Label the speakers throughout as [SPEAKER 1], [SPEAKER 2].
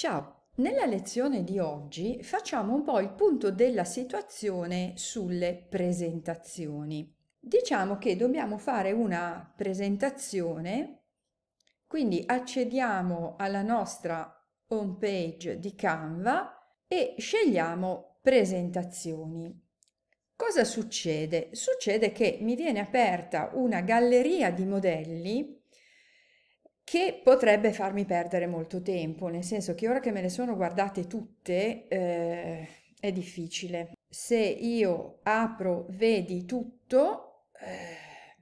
[SPEAKER 1] Ciao, nella lezione di oggi facciamo un po' il punto della situazione sulle presentazioni. Diciamo che dobbiamo fare una presentazione, quindi accediamo alla nostra home page di Canva e scegliamo presentazioni. Cosa succede? Succede che mi viene aperta una galleria di modelli che potrebbe farmi perdere molto tempo, nel senso che ora che me le sono guardate tutte eh, è difficile. Se io apro, vedi tutto, eh,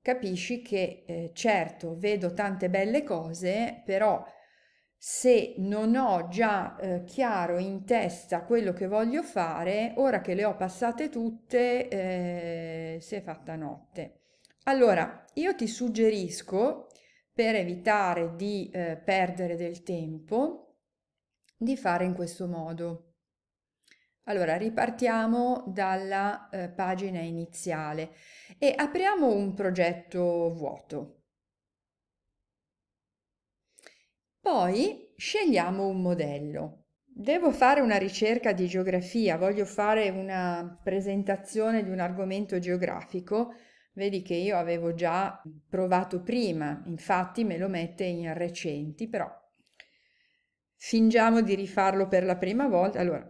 [SPEAKER 1] capisci che eh, certo vedo tante belle cose, però se non ho già eh, chiaro in testa quello che voglio fare, ora che le ho passate tutte, eh, si è fatta notte. Allora, io ti suggerisco, per evitare di eh, perdere del tempo, di fare in questo modo. Allora, ripartiamo dalla eh, pagina iniziale e apriamo un progetto vuoto. Poi scegliamo un modello. Devo fare una ricerca di geografia, voglio fare una presentazione di un argomento geografico Vedi che io avevo già provato prima, infatti me lo mette in recenti, però fingiamo di rifarlo per la prima volta. Allora,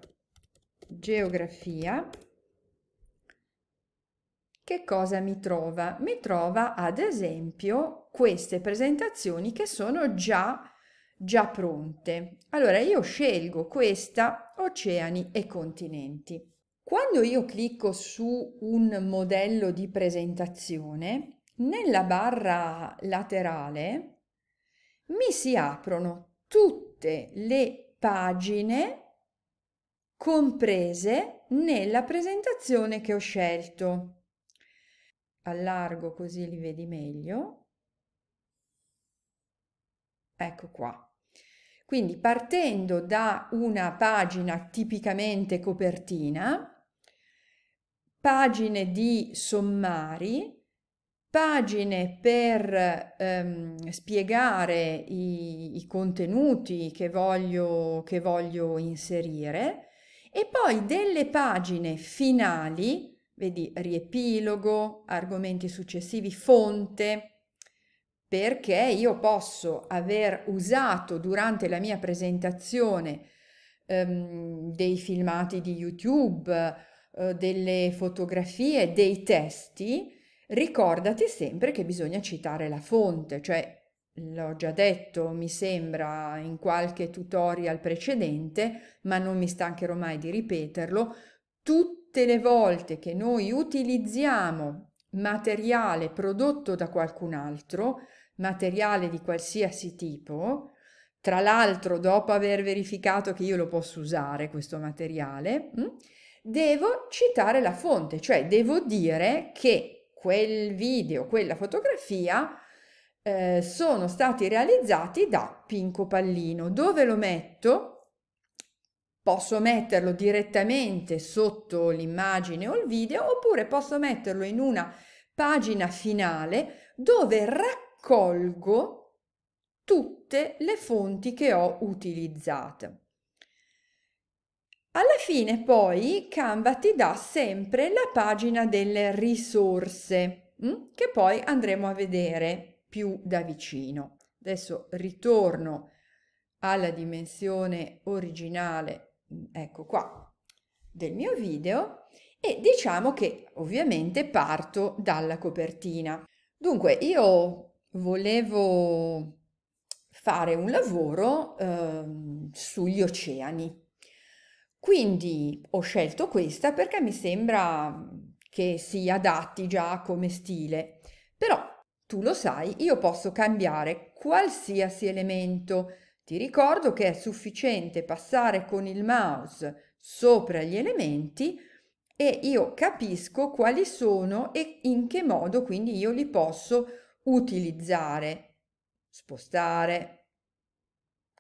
[SPEAKER 1] geografia. Che cosa mi trova? Mi trova ad esempio queste presentazioni che sono già, già pronte. Allora io scelgo questa, oceani e continenti. Quando io clicco su un modello di presentazione, nella barra laterale mi si aprono tutte le pagine comprese nella presentazione che ho scelto. Allargo così li vedi meglio. Ecco qua. Quindi partendo da una pagina tipicamente copertina, pagine di sommari, pagine per ehm, spiegare i, i contenuti che voglio, che voglio inserire e poi delle pagine finali, vedi riepilogo, argomenti successivi, fonte, perché io posso aver usato durante la mia presentazione ehm, dei filmati di YouTube eh, delle fotografie, dei testi, ricordati sempre che bisogna citare la fonte, cioè l'ho già detto, mi sembra in qualche tutorial precedente, ma non mi stancherò mai di ripeterlo, tutte le volte che noi utilizziamo materiale prodotto da qualcun altro, materiale di qualsiasi tipo, tra l'altro dopo aver verificato che io lo posso usare questo materiale, mh, hm, devo citare la fonte, cioè devo dire che quel video, quella fotografia eh, sono stati realizzati da Pinco Pallino. Dove lo metto? Posso metterlo direttamente sotto l'immagine o il video oppure posso metterlo in una pagina finale dove raccolgo tutte le fonti che ho utilizzato. Alla fine poi Canva ti dà sempre la pagina delle risorse mm, che poi andremo a vedere più da vicino. Adesso ritorno alla dimensione originale, mm, ecco qua, del mio video e diciamo che ovviamente parto dalla copertina. Dunque io volevo fare un lavoro eh, sugli oceani quindi ho scelto questa perché mi sembra che si adatti già come stile. Però tu lo sai, io posso cambiare qualsiasi elemento. Ti ricordo che è sufficiente passare con il mouse sopra gli elementi e io capisco quali sono e in che modo quindi io li posso utilizzare, spostare,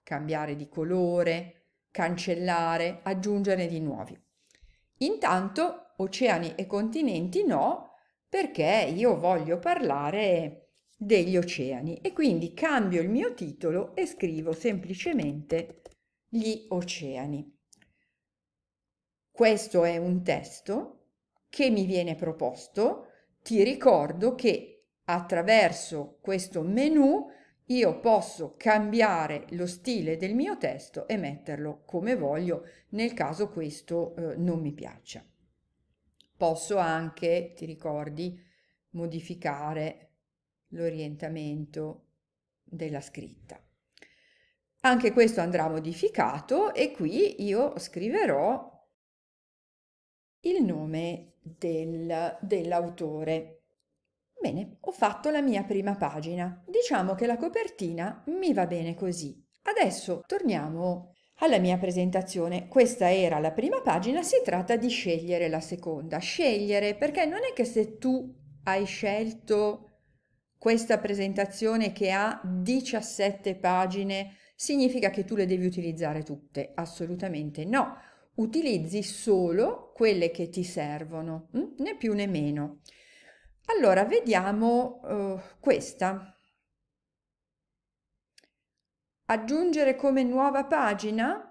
[SPEAKER 1] cambiare di colore, cancellare, aggiungere di nuovi. Intanto oceani e continenti no, perché io voglio parlare degli oceani e quindi cambio il mio titolo e scrivo semplicemente gli oceani. Questo è un testo che mi viene proposto. Ti ricordo che attraverso questo menu io posso cambiare lo stile del mio testo e metterlo come voglio nel caso questo eh, non mi piaccia. Posso anche, ti ricordi, modificare l'orientamento della scritta. Anche questo andrà modificato e qui io scriverò il nome del, dell'autore Bene, ho fatto la mia prima pagina. Diciamo che la copertina mi va bene così. Adesso torniamo alla mia presentazione. Questa era la prima pagina, si tratta di scegliere la seconda. Scegliere perché non è che se tu hai scelto questa presentazione che ha 17 pagine significa che tu le devi utilizzare tutte? Assolutamente no. Utilizzi solo quelle che ti servono, mm? né più né meno. Allora, vediamo eh, questa. Aggiungere come nuova pagina?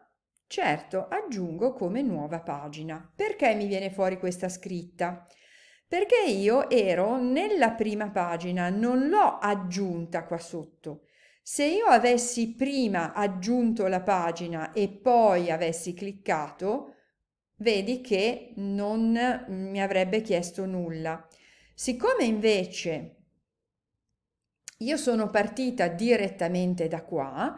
[SPEAKER 1] Certo, aggiungo come nuova pagina. Perché mi viene fuori questa scritta? Perché io ero nella prima pagina, non l'ho aggiunta qua sotto. Se io avessi prima aggiunto la pagina e poi avessi cliccato, vedi che non mi avrebbe chiesto nulla. Siccome invece io sono partita direttamente da qua,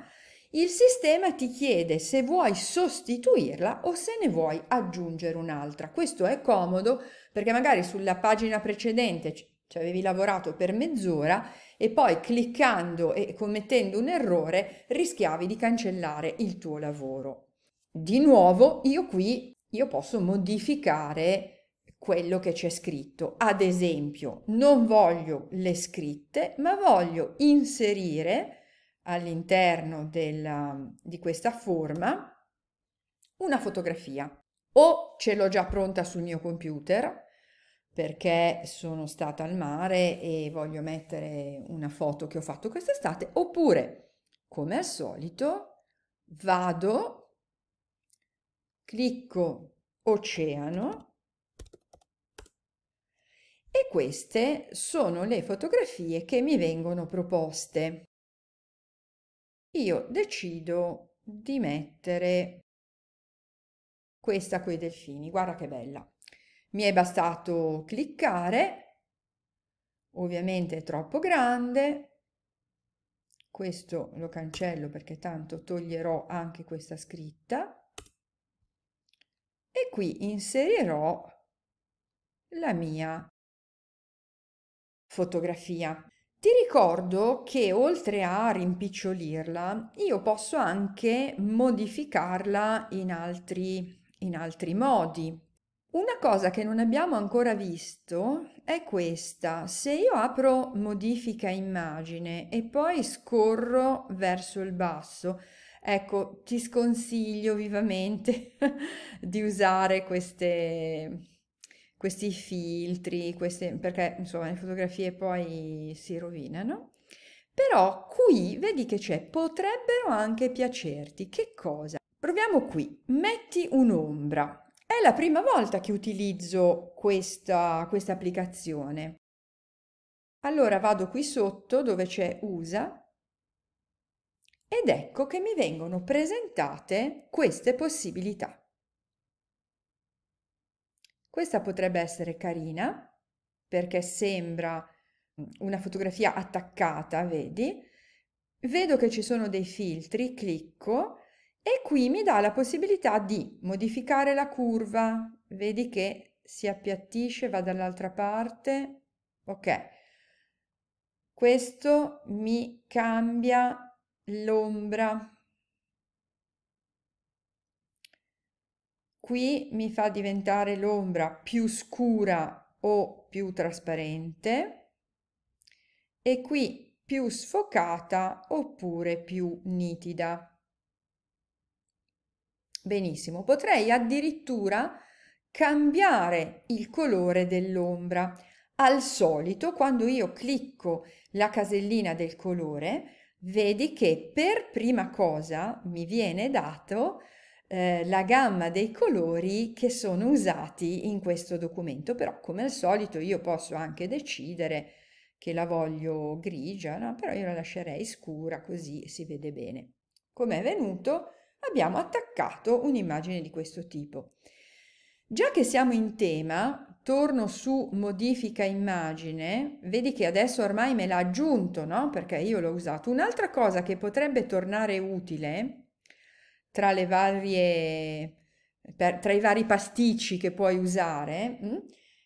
[SPEAKER 1] il sistema ti chiede se vuoi sostituirla o se ne vuoi aggiungere un'altra. Questo è comodo perché magari sulla pagina precedente ci avevi lavorato per mezz'ora e poi cliccando e commettendo un errore rischiavi di cancellare il tuo lavoro. Di nuovo, io qui io posso modificare quello che c'è scritto. Ad esempio, non voglio le scritte, ma voglio inserire all'interno della, di questa forma una fotografia. O ce l'ho già pronta sul mio computer perché sono stata al mare e voglio mettere una foto che ho fatto quest'estate, oppure, come al solito, vado, clicco oceano e queste sono le fotografie che mi vengono proposte. Io decido di mettere questa con i delfini, guarda che bella. Mi è bastato cliccare, ovviamente è troppo grande, questo lo cancello perché tanto toglierò anche questa scritta e qui inserirò la mia fotografia. Ti ricordo che oltre a rimpicciolirla, io posso anche modificarla in altri, in altri modi. Una cosa che non abbiamo ancora visto è questa. Se io apro modifica immagine e poi scorro verso il basso, ecco, ti sconsiglio vivamente di usare queste, questi filtri, queste, perché insomma le fotografie poi si rovinano. Però qui vedi che c'è potrebbero anche piacerti. Che cosa? Proviamo qui. Metti un'ombra. È la prima volta che utilizzo questa, questa applicazione. Allora vado qui sotto dove c'è usa ed ecco che mi vengono presentate queste possibilità. Questa potrebbe essere carina perché sembra mm, una fotografia attaccata, vedi? Vedo che ci sono dei filtri, clicco e qui mi dà la possibilità di modificare la curva. Vedi che si appiattisce, va dall'altra parte. Ok. Questo mi cambia l'ombra qui mi fa diventare l'ombra più scura o più trasparente e qui più sfocata oppure più nitida. Benissimo, potrei addirittura cambiare il colore dell'ombra. Al solito, quando io clicco la casellina del colore, vedi che per prima cosa mi viene dato eh, la gamma dei colori che sono usati in questo documento, però come al solito io posso anche decidere che la voglio grigia, no? però io la lascerei scura così si vede bene. Come è venuto abbiamo attaccato un'immagine di questo tipo. Già che siamo in tema, torno su modifica immagine, vedi che adesso ormai me l'ha aggiunto, no? Perché io l'ho usato. Un'altra cosa che potrebbe tornare utile tra, le varie, per, tra i vari pasticci che puoi usare mh, mm,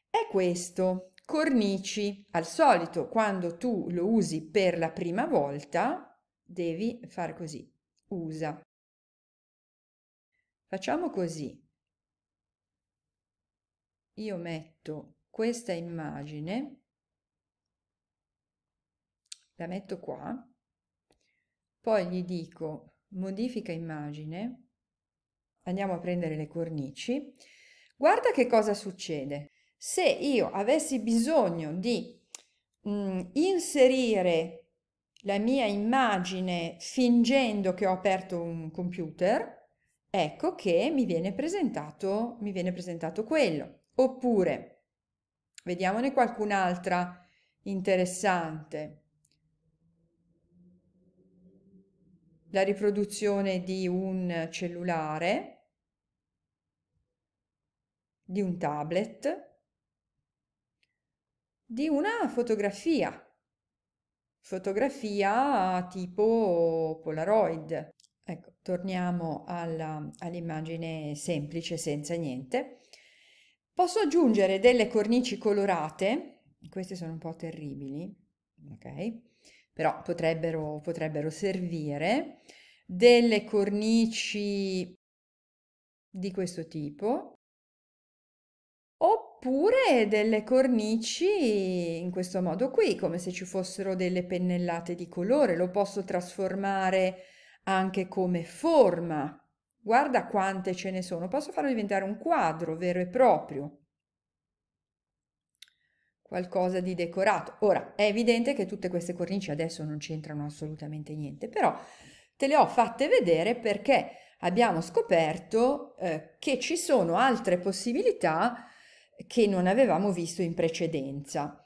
[SPEAKER 1] è questo, cornici. Al solito quando tu lo usi per la prima volta devi fare così, usa. Facciamo così. Io metto questa immagine, la metto qua, poi gli dico modifica immagine, andiamo a prendere le cornici, guarda che cosa succede. Se io avessi bisogno di mh, mm, inserire la mia immagine fingendo che ho aperto un computer, ecco che mi viene presentato, mi viene presentato quello. Oppure, vediamone qualcun'altra interessante. la riproduzione di un cellulare, di un tablet, di una fotografia, fotografia tipo Polaroid. Ecco, torniamo all'immagine all semplice, senza niente. Posso aggiungere delle cornici colorate, queste sono un po' terribili, ok? però potrebbero, potrebbero servire, delle cornici di questo tipo, oppure delle cornici in questo modo qui, come se ci fossero delle pennellate di colore, lo posso trasformare anche come forma. Guarda quante ce ne sono, posso farlo diventare un quadro vero e proprio qualcosa di decorato. Ora, è evidente che tutte queste cornici adesso non c'entrano assolutamente niente, però te le ho fatte vedere perché abbiamo scoperto eh, che ci sono altre possibilità che non avevamo visto in precedenza.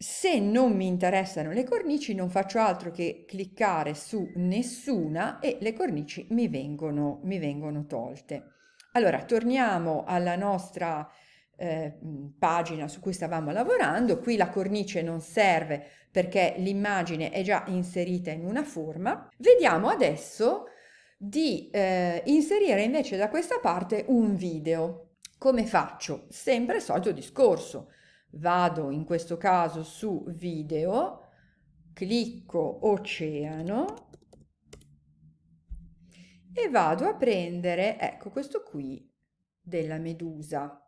[SPEAKER 1] Se non mi interessano le cornici non faccio altro che cliccare su nessuna e le cornici mi vengono, mi vengono tolte. Allora torniamo alla nostra eh, pagina su cui stavamo lavorando, qui la cornice non serve perché l'immagine è già inserita in una forma, vediamo adesso di eh, inserire invece da questa parte un video. Come faccio? Sempre il solito discorso. Vado in questo caso su video, clicco oceano e vado a prendere, ecco questo qui, della medusa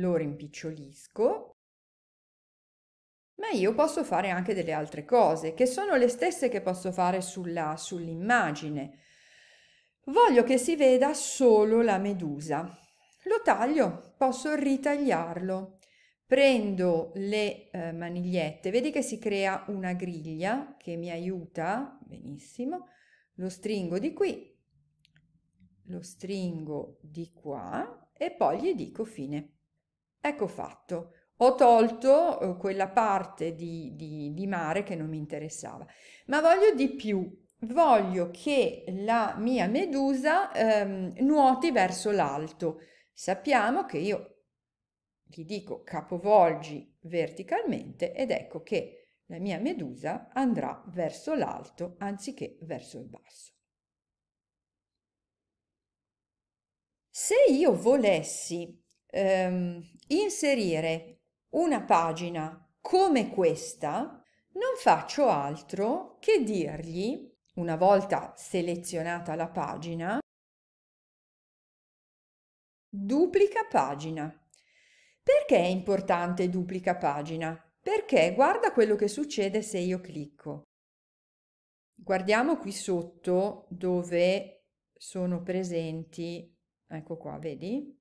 [SPEAKER 1] lo rimpicciolisco, ma io posso fare anche delle altre cose, che sono le stesse che posso fare sulla, sull'immagine. Voglio che si veda solo la medusa. Lo taglio, posso ritagliarlo. Prendo le eh, manigliette, vedi che si crea una griglia che mi aiuta, benissimo, lo stringo di qui, lo stringo di qua e poi gli dico fine. Ecco fatto, ho tolto eh, quella parte di, di, di mare che non mi interessava, ma voglio di più, voglio che la mia medusa ehm, nuoti verso l'alto. Sappiamo che io gli dico capovolgi verticalmente ed ecco che la mia medusa andrà verso l'alto anziché verso il basso. Se io volessi ehm, inserire una pagina come questa, non faccio altro che dirgli, una volta selezionata la pagina, duplica pagina. Perché è importante duplica pagina? Perché guarda quello che succede se io clicco. Guardiamo qui sotto dove sono presenti, ecco qua, vedi?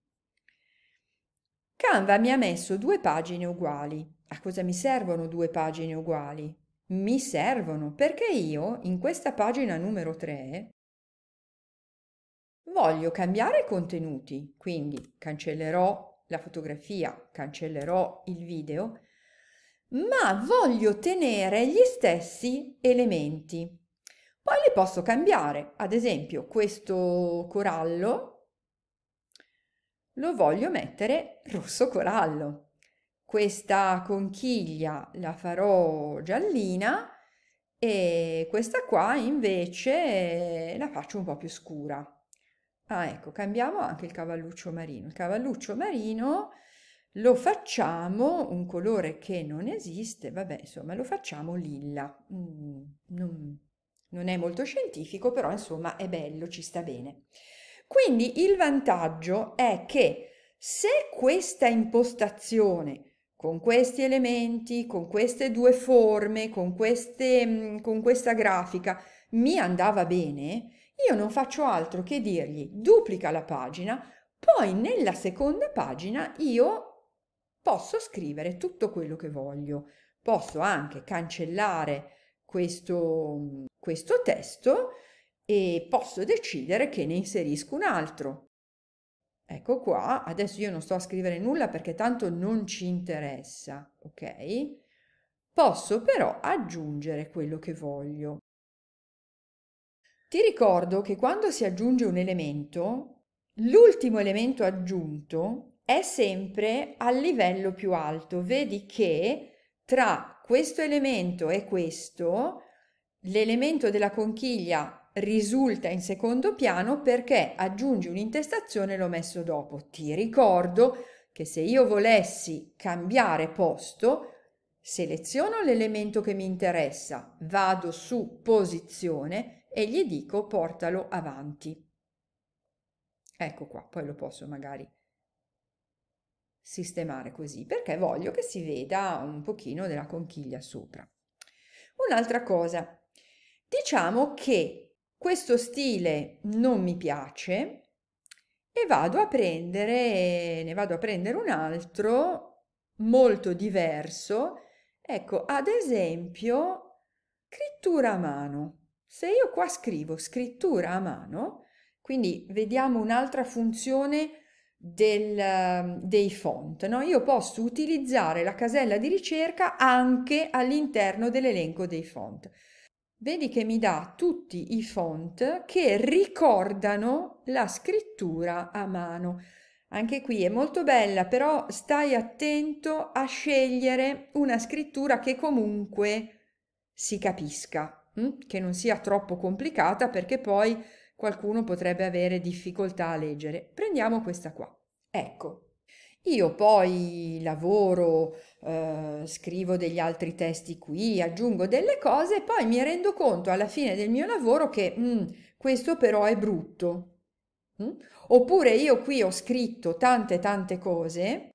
[SPEAKER 1] Canva mi ha messo due pagine uguali. A cosa mi servono due pagine uguali? Mi servono perché io, in questa pagina numero 3, voglio cambiare contenuti, quindi cancellerò la fotografia, cancellerò il video, ma voglio tenere gli stessi elementi. Poi li posso cambiare, ad esempio questo corallo lo voglio mettere rosso corallo. Questa conchiglia la farò giallina e questa qua invece la faccio un po' più scura. Ah, ecco, cambiamo anche il cavalluccio marino. Il cavalluccio marino lo facciamo un colore che non esiste, vabbè, insomma, lo facciamo lilla. Mm, non, non è molto scientifico, però insomma è bello, ci sta bene. Quindi il vantaggio è che se questa impostazione con questi elementi, con queste due forme, con, queste, mm, con questa grafica mi andava bene, io non faccio altro che dirgli duplica la pagina, poi nella seconda pagina io posso scrivere tutto quello che voglio, posso anche cancellare questo, mm, questo testo e posso decidere che ne inserisco un altro. Ecco qua, adesso io non sto a scrivere nulla perché tanto non ci interessa, ok? Posso però aggiungere quello che voglio. Ti ricordo che quando si aggiunge un elemento, l'ultimo elemento aggiunto è sempre al livello più alto. Vedi che tra questo elemento e questo, l'elemento della conchiglia risulta in secondo piano perché aggiungi un'intestazione l'ho messo dopo. Ti ricordo che se io volessi cambiare posto, seleziono l'elemento che mi interessa, vado su posizione e gli dico portalo avanti. Ecco qua, poi lo posso magari sistemare così perché voglio che si veda un pochino della conchiglia sopra. Un'altra cosa, diciamo che questo stile non mi piace e vado a prendere, ne vado a prendere un altro molto diverso. Ecco, ad esempio, scrittura a mano. Se io qua scrivo scrittura a mano, quindi vediamo un'altra funzione del, dei font, no? io posso utilizzare la casella di ricerca anche all'interno dell'elenco dei font. Vedi che mi dà tutti i font che ricordano la scrittura a mano. Anche qui è molto bella, però stai attento a scegliere una scrittura che comunque si capisca, hm? che non sia troppo complicata perché poi qualcuno potrebbe avere difficoltà a leggere. Prendiamo questa qua. Ecco, io poi lavoro, eh, scrivo degli altri testi qui, aggiungo delle cose e poi mi rendo conto alla fine del mio lavoro che mm, questo però è brutto. Mm? Oppure io qui ho scritto tante tante cose.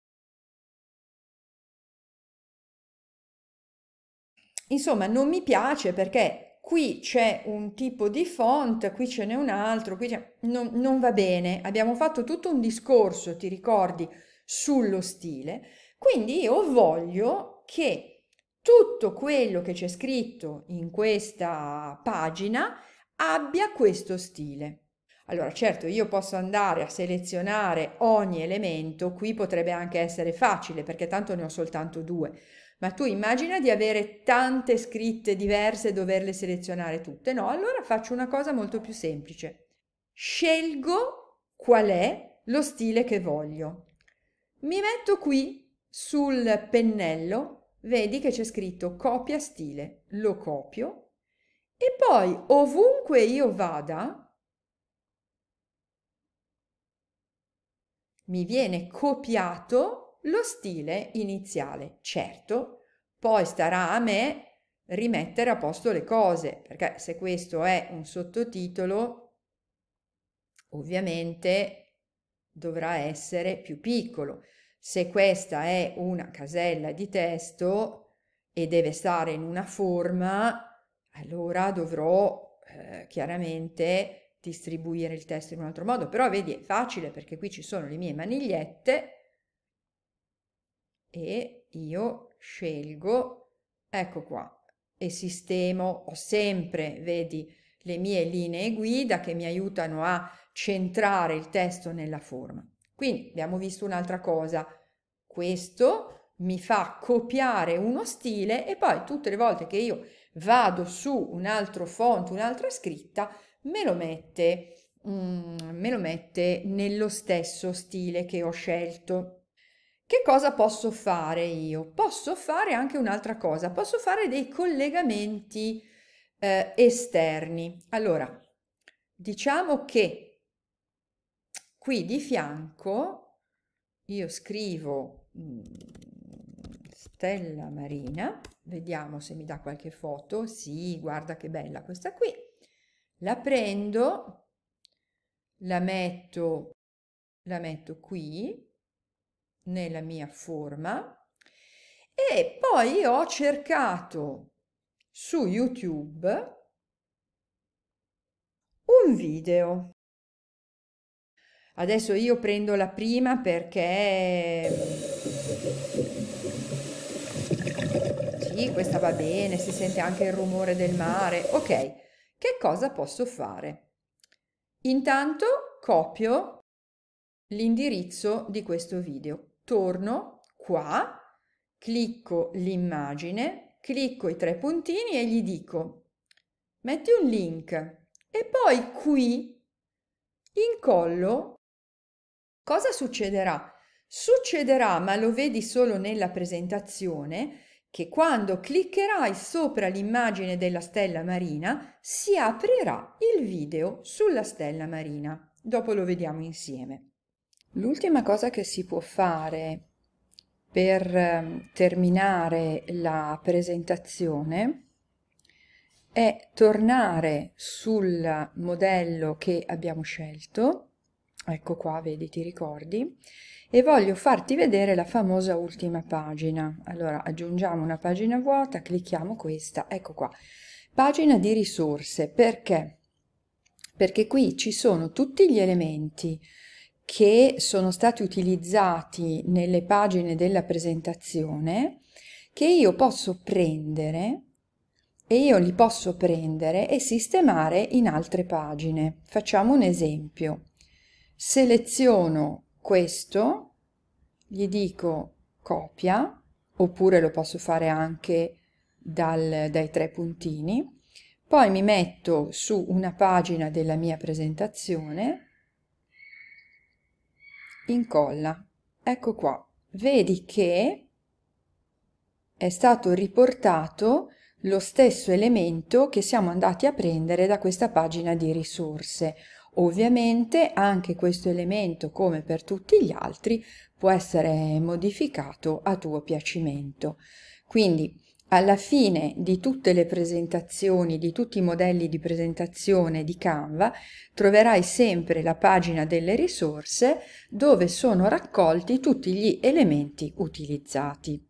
[SPEAKER 1] Insomma, non mi piace perché qui c'è un tipo di font, qui ce n'è un altro, qui c'è... Non, non va bene. Abbiamo fatto tutto un discorso, ti ricordi? sullo stile, quindi io voglio che tutto quello che c'è scritto in questa pagina abbia questo stile. Allora, certo, io posso andare a selezionare ogni elemento, qui potrebbe anche essere facile perché tanto ne ho soltanto due, ma tu immagina di avere tante scritte diverse e doverle selezionare tutte. No, allora faccio una cosa molto più semplice. Scelgo qual è lo stile che voglio. Mi metto qui sul pennello, vedi che c'è scritto copia stile, lo copio e poi ovunque io vada mi viene copiato lo stile iniziale. Certo, poi starà a me rimettere a posto le cose, perché se questo è un sottotitolo, ovviamente dovrà essere più piccolo. Se questa è una casella di testo e deve stare in una forma, allora dovrò eh, chiaramente distribuire il testo in un altro modo. Però vedi, è facile perché qui ci sono le mie manigliette e io scelgo, ecco qua, e sistemo, ho sempre, vedi, le mie linee guida che mi aiutano a centrare il testo nella forma. Quindi abbiamo visto un'altra cosa, questo mi fa copiare uno stile e poi tutte le volte che io vado su un altro font, un'altra scritta, me lo mette, mm, me lo mette nello stesso stile che ho scelto. Che cosa posso fare io? Posso fare anche un'altra cosa, posso fare dei collegamenti eh, esterni. Allora, diciamo che qui di fianco io scrivo mh, mm, stella marina, vediamo se mi dà qualche foto, sì, guarda che bella questa qui, la prendo, la metto, la metto qui nella mia forma e poi ho cercato su YouTube un video. Adesso io prendo la prima perché... Sì, questa va bene, si sente anche il rumore del mare. Ok, che cosa posso fare? Intanto copio l'indirizzo di questo video. Torno qua, clicco l'immagine clicco i tre puntini e gli dico metti un link e poi qui incollo, cosa succederà? Succederà, ma lo vedi solo nella presentazione, che quando cliccherai sopra l'immagine della stella marina si aprirà il video sulla stella marina. Dopo lo vediamo insieme. L'ultima cosa che si può fare per ehm, terminare la presentazione è tornare sul modello che abbiamo scelto ecco qua vedi ti ricordi e voglio farti vedere la famosa ultima pagina allora aggiungiamo una pagina vuota clicchiamo questa ecco qua pagina di risorse perché perché qui ci sono tutti gli elementi che sono stati utilizzati nelle pagine della presentazione che io posso prendere e io li posso prendere e sistemare in altre pagine. Facciamo un esempio. Seleziono questo, gli dico copia, oppure lo posso fare anche dal, dai tre puntini, poi mi metto su una pagina della mia presentazione incolla. Ecco qua. Vedi che è stato riportato lo stesso elemento che siamo andati a prendere da questa pagina di risorse. Ovviamente anche questo elemento, come per tutti gli altri, può essere modificato a tuo piacimento. Quindi alla fine di tutte le presentazioni, di tutti i modelli di presentazione di Canva, troverai sempre la pagina delle risorse dove sono raccolti tutti gli elementi utilizzati.